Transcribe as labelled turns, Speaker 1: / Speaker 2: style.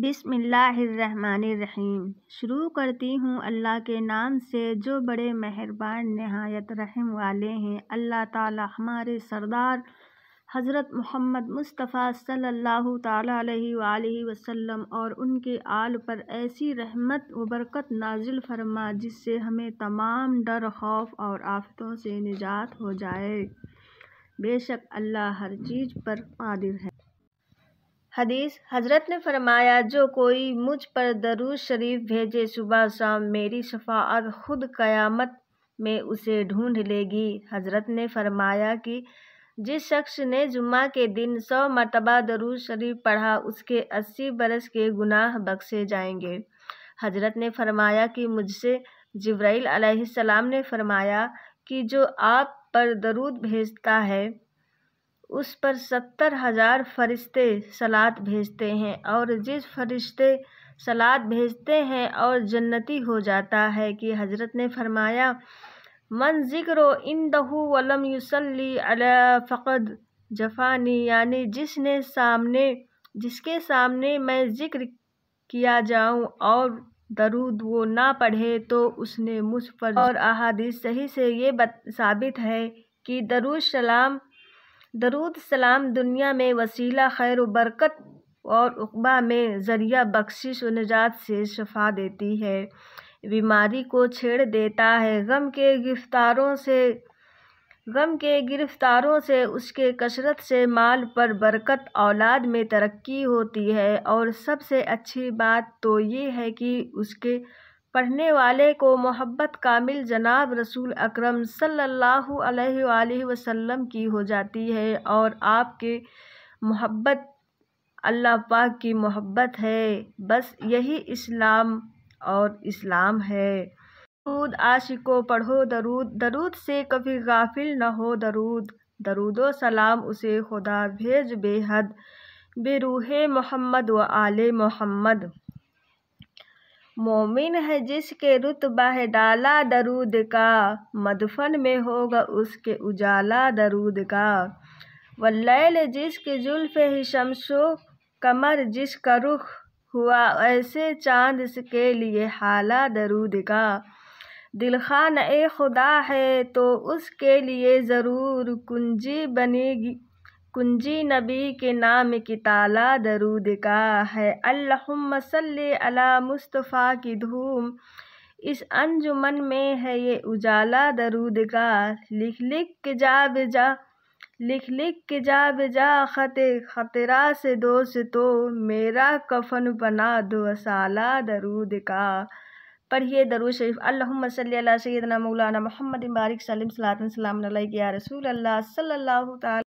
Speaker 1: बिसमीम शुरू करती हूँ अल्लाह के नाम से जो बड़े मेहरबान नहायत रहम वाले हैं अल्लाह ताला हमारे सरदार हज़रत मोहम्मद मुस्तफ़ा सल्लल्लाहु अलैहि वसल्लम और उनके आल पर ऐसी रहमत व बरकत नाजिल फरमा जिससे हमें तमाम डर खौफ और आफतों से निजात हो जाए बेशक अल्लाह हर चीज़ पर कादिर है हदीस हज़रत ने फरमाया जो कोई मुझ पर दरूज शरीफ भेजे सुबह शाम मेरी शफात खुद क़यामत में उसे ढूंढ लेगी हज़रत ने फरमाया कि जिस शख्स ने जुम्मा के दिन सौ मरतबा दरूज शरीफ पढ़ा उसके अस्सी बरस के गुनाह बख्शे जाएंगे हज़रत ने फरमाया कि मुझसे जब्राईल अलैहिस्सलाम ने फरमाया कि जो आप पर दरूद भेजता है उस पर सत्तर हज़ार फरिश्ते सलात भेजते हैं और जिस फरिश्ते सलात भेजते हैं और जन्नती हो जाता है कि हज़रत ने फरमाया मन ज़िक्र इन दहू वलम युसली अला फ़क़द जफ़ानी यानी जिसने सामने जिसके सामने मैं ज़िक्र किया जाऊं और दरूद वो ना पढ़े तो उसने मुझ पर और अहादीस सही से ये बत, साबित है कि दरूद सलाम दरूद सलाम दुनिया में वसीला खैर बरकत और उक़बा में ज़रिया बख्शिश व निजात से शफ़ा देती है बीमारी को छेड़ देता है गम के गिरफ़्तारों से गम के गिरफ़्तारों से उसके कसरत से माल पर बरकत औलाद में तरक्की होती है और सबसे अच्छी बात तो ये है कि उसके पढ़ने वाले को मोहब्बत कामिल जनाब रसूल अकरम सल्लल्लाहु अलैहि वसल्लम की हो जाती है और आपके मोहब्बत अल्लाह पाक की मोहब्बत है बस यही इस्लाम और इस्लाम है दरूद आशिको पढ़ो दरूद दरूद से कभी गाफिल न हो दरूद दरूदो सलाम उसे खुदा भेज बेहद बेरूह मोहम्मद व आले मोहम्मद मोमिन है जिसके रुतबा है डाला दरूद का मदफन में होगा उसके उजाला दरूद का वल्लैल जिसके जुल्फ ही शमशो कमर जिसका रुख हुआ ऐसे चांद के लिए हाला दरूद का दिल खान ए खुदा है तो उसके लिए ज़रूर कुंजी बनेगी कुंजी नबी के नाम की ताला दरूद का है अल्लाहुम्म सल्लि अला मुस्तफ़ा की धूम इस अंजुमन में है ये उजाला दरूद का लिख लिख के जा बेजा लिख लिख के जा बेजा खते खतरा से दोस्त तो मेरा कफन बना दो असाला दरूद का पढ़िए दरूद शरीफ अल्लाहुम्म सल्ली अला सैदना मौलाना मोहम्मद बारिक सलीम सलातन सलाम अलैहि या रसूल अल्लाह सल्लल्लाहु